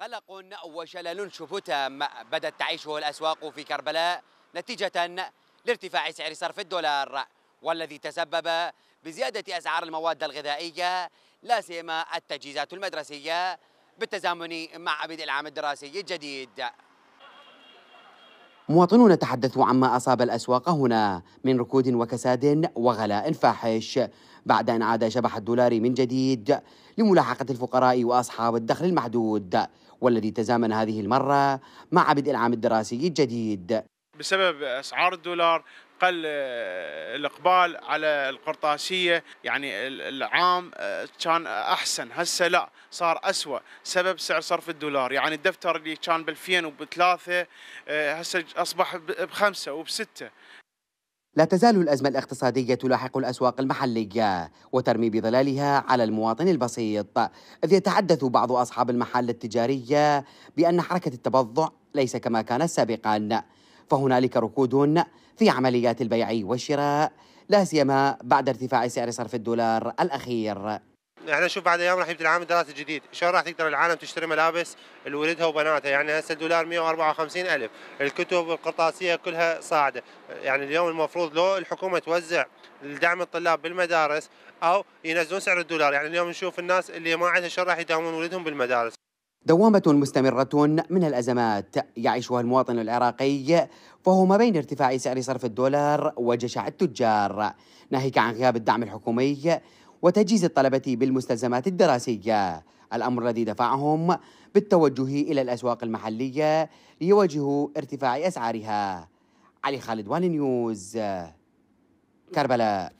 قلق وشلل تام بدت تعيشه الأسواق في كربلاء نتيجة لارتفاع سعر صرف الدولار والذي تسبب بزيادة أسعار المواد الغذائية لا سيما التجهيزات المدرسية بالتزامن مع بدء العام الدراسي الجديد مواطنون تحدثوا عما أصاب الأسواق هنا من ركود وكساد وغلاء فاحش بعد أن عاد شبح الدولار من جديد لملاحقة الفقراء وأصحاب الدخل المحدود والذي تزامن هذه المرة مع بدء العام الدراسي الجديد بسبب أسعار الدولار قل آه، الإقبال على القرطاسية يعني العام آه، كان أحسن هسه لا صار أسوأ سبب سعر صرف الدولار يعني الدفتر اللي كان ب وبثلاثة آه، هسه أصبح بخمسة وبستة لا تزال الأزمة الاقتصادية تلاحق الأسواق المحلية وترمي بظلالها على المواطن البسيط إذ يتحدث بعض أصحاب المحال التجارية بأن حركة التبضع ليس كما كانت سابقا فهنالك ركود في عمليات البيع والشراء لا سيما بعد ارتفاع سعر صرف الدولار الأخير احنا نشوف بعد ايام راح يبدا العام الدراسي الجديد شلون راح تقدر العالم تشتري ملابس لولدها وبناتها يعني هسه الدولار 154 الف الكتب القرطاسيه كلها صاعده يعني اليوم المفروض لو الحكومه توزع لدعم الطلاب بالمدارس او ينزلون سعر الدولار يعني اليوم نشوف الناس اللي ما عندها شلون راح يداومون ولدهم بالمدارس دوامة مستمرة من الأزمات يعيشها المواطن العراقي فهو ما بين ارتفاع سعر صرف الدولار وجشع التجار ناهيك عن غياب الدعم الحكومي وتجهيز الطلبة بالمستلزمات الدراسية الأمر الذي دفعهم بالتوجه إلى الأسواق المحلية ليواجهوا ارتفاع أسعارها علي خالد والي نيوز كربلاء